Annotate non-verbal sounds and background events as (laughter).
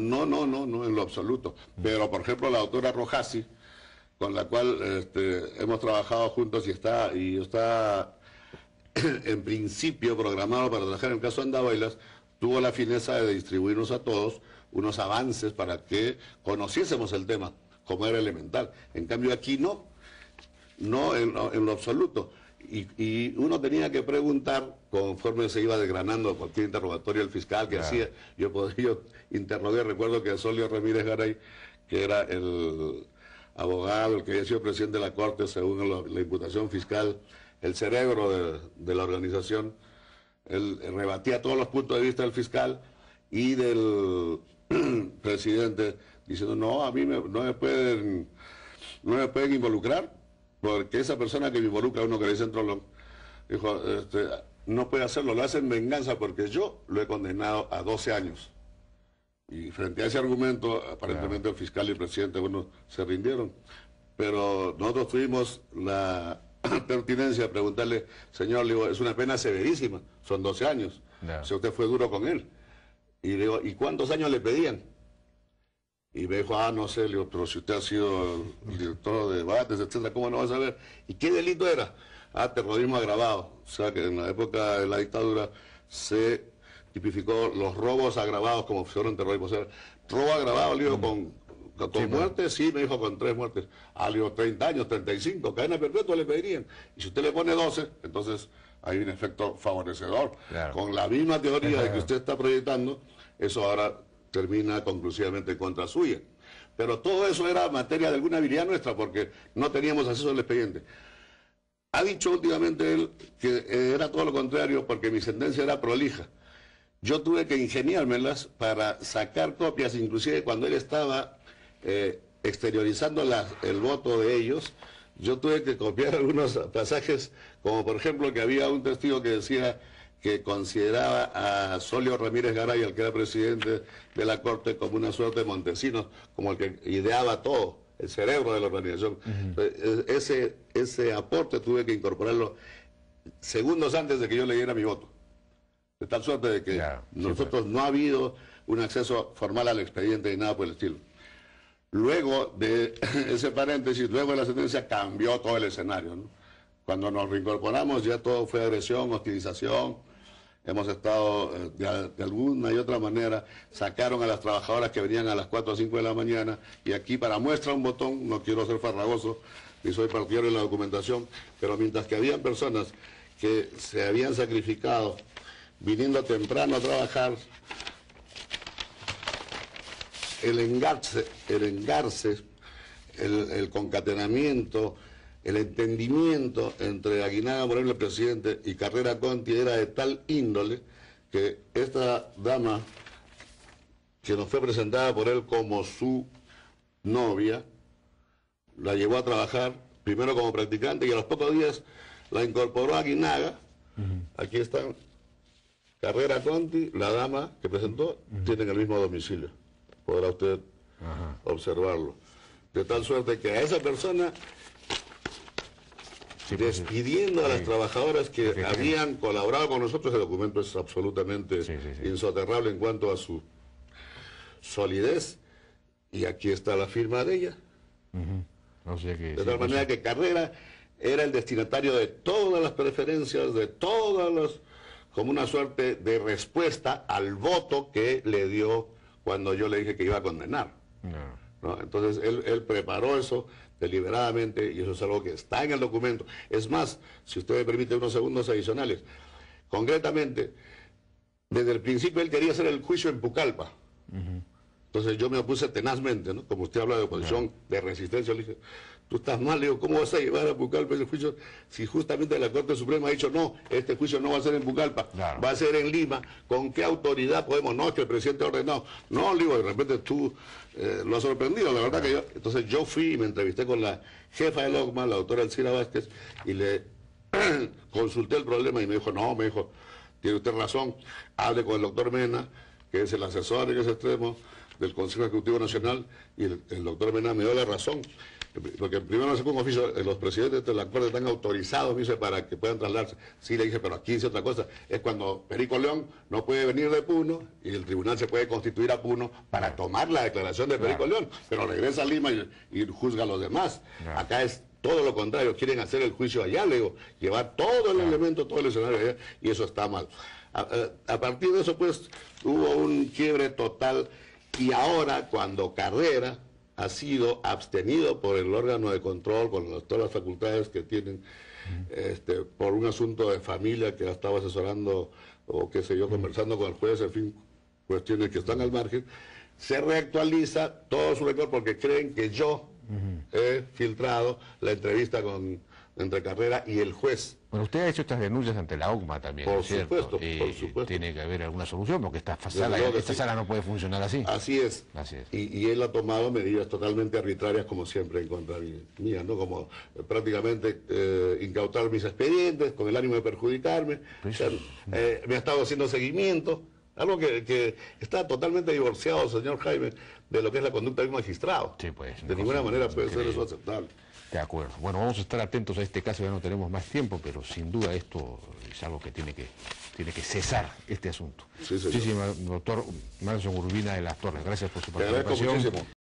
No, no, no, no en lo absoluto. Pero, por ejemplo, la doctora Rojasi, con la cual este, hemos trabajado juntos y está, y está (clears throat) en principio programado para trabajar en el caso Andabailas, tuvo la fineza de distribuirnos a todos unos avances para que conociésemos el tema, como era elemental. En cambio aquí no, no en lo absoluto. Y, uno tenía que preguntar, conforme se iba desgranando cualquier interrogatorio del fiscal que hacía, yo, podía, yo interrogué, recuerdo que Solio Ramírez Garay, que era el abogado, el que había sido presidente de la Corte, según la, imputación fiscal, el cerebro de, la organización, él rebatía todos los puntos de vista del fiscal y del (clears throat) presidente, diciendo, no, a mí me pueden... No me pueden involucrar porque esa persona que me involucra, uno que le dice en Trolón, dijo, este, no puede hacerlo, lo hace en venganza porque yo lo he condenado a 12 años. Y frente a ese argumento, aparentemente el fiscal y el presidente, bueno, se rindieron. Pero nosotros tuvimos la (clears throat) pertinencia de preguntarle, señor, le es una pena severísima, son 12 años. Si usted fue duro con él. Y digo, ¿y cuántos años le pedían? Y me dijo, ah, no sé, le pero si usted ha sido director de debates, etcétera, ¿cómo no va a saber? ¿Y qué delito era? Ah, terrorismo agravado. O sea que en la época de la dictadura se tipificó los robos agravados como fueron terrorismo. O sea, robo agravado, le mm. con, con, muertes, sí, me dijo, con tres muertes. Ah, le 30 años, 35, cadena perpetua le pedirían. Y si usted le pone 12, entonces hay un efecto favorecedor. Con la misma teoría de que (laughs) usted está proyectando, eso ahora termina conclusivamente contra suya. Pero todo eso era materia de alguna habilidad nuestra porque no teníamos acceso al expediente. Ha dicho últimamente él que eh, era todo lo contrario porque mi sentencia era prolija. Yo tuve que ingeniármelas para sacar copias, inclusive cuando él estaba eh, exteriorizando el voto de ellos, yo tuve que copiar (laughs) algunos pasajes, como por ejemplo que había un testigo que decía que consideraba a Solio Ramírez Garay, el que era presidente de la Corte, como una suerte de Montesinos, como el que ideaba todo, el cerebro de la organización. ese, ese aporte tuve que incorporarlo segundos antes de que yo le diera mi voto. De tal suerte de que nosotros no ha habido un acceso formal al expediente ni nada por el estilo. Luego de (clears throat) ese paréntesis, luego de la sentencia cambió todo el escenario. Cuando nos reincorporamos ya todo fue agresión, hostilización, hemos estado eh, de, alguna y otra manera, sacaron a las trabajadoras que venían a las 4 o 5 de la mañana y aquí para muestra un botón, no quiero ser farragoso ni soy partidario de la documentación, pero mientras que había personas que se habían sacrificado viniendo temprano a trabajar, el engarse, el engarce, el concatenamiento, el entendimiento entre Aguinaga Moreno, el presidente, y Carrera Conti era de tal índole que esta dama, que nos fue presentada por él como su novia, la llevó a trabajar primero como practicante y a los pocos días la incorporó a Aguinaga. Aquí está Carrera Conti, la dama que presentó, tiene tienen el mismo domicilio. Podrá usted observarlo. De tal suerte que a esa persona pues, despidiendo a las trabajadoras que habían colaborado con nosotros. El documento es absolutamente insoterrable en cuanto a su solidez. Y aquí está la firma de ella. de tal pues, manera que Carrera era el destinatario de todas las preferencias, de todas las como una suerte de respuesta al voto que le dio cuando yo le dije que iba a condenar. Entonces él, él, preparó eso deliberadamente, y eso es algo que está en el documento. Es más, si usted me permite unos segundos adicionales, concretamente, desde el principio él quería hacer el juicio en Pucallpa. Entonces yo me opuse tenazmente, ¿no? Como usted habla de oposición, de resistencia, le dije, tú estás mal, le digo, ¿cómo vas a llevar a Pucalpa ese juicio si justamente la Corte Suprema ha dicho, no, este juicio no va a ser en Bucalpa, va a ser en Lima, ¿con qué autoridad podemos? No, es que el presidente ha ordenado. No, le digo, de repente tú eh, lo has sorprendido, la verdad que yo... Entonces yo fui y me entrevisté con la jefa de OCMA, la doctora Encina Vázquez, y le (clears throat) consulté el problema y me dijo, no, me dijo, tiene usted razón, hable con el doctor Mena, que es el asesor en ese extremo del Consejo Ejecutivo Nacional, y el, doctor Mená me dio la razón. Porque primero se se un oficio, eh, los presidentes de la Corte están autorizados, dice, para que puedan trasladarse. Sí, le dije, pero aquí dice otra cosa. Es cuando Perico León no puede venir de Puno y el tribunal se puede constituir a Puno para tomar la declaración de Perico León. Pero regresa a Lima y, juzga a los demás. Acá es todo lo contrario, quieren hacer el juicio allá, le llevar todo el elemento, todo el escenario allá, y eso está mal. Eh, a, partir de eso, pues, hubo un quiebre total, y ahora, cuando Carrera ha sido abstenido por el órgano de control, con todas las facultades que tienen, este, por un asunto de familia que ha estado asesorando, o qué sé yo, conversando con el juez, en fin, cuestiones que están al margen, se reactualiza todo su récord porque creen que yo ...he filtrado, la entrevista con entre Carrera y el juez. Bueno, usted ha hecho estas denuncias ante la OCMA también, por Supuesto, Tiene que haber alguna solución porque esta sala, no puede funcionar así. Así es. Así es. Y, él ha tomado medidas totalmente arbitrarias, como siempre, en contra mía, ¿no? Como eh, prácticamente eh, incautar mis expedientes con el ánimo de perjudicarme. Pues eh, me ha estado haciendo seguimiento. Algo que, está totalmente divorciado, señor Jaime, de lo que es la conducta de un magistrado. Sí, pues, de ninguna manera puede ser eso aceptable. De acuerdo. Bueno, vamos a estar atentos a este caso, ya no tenemos más tiempo, pero sin duda esto es algo que tiene que, tiene que cesar este asunto. Sí, señor. Muchísimas, doctor Manson Urbina de las Torres, gracias por su participación.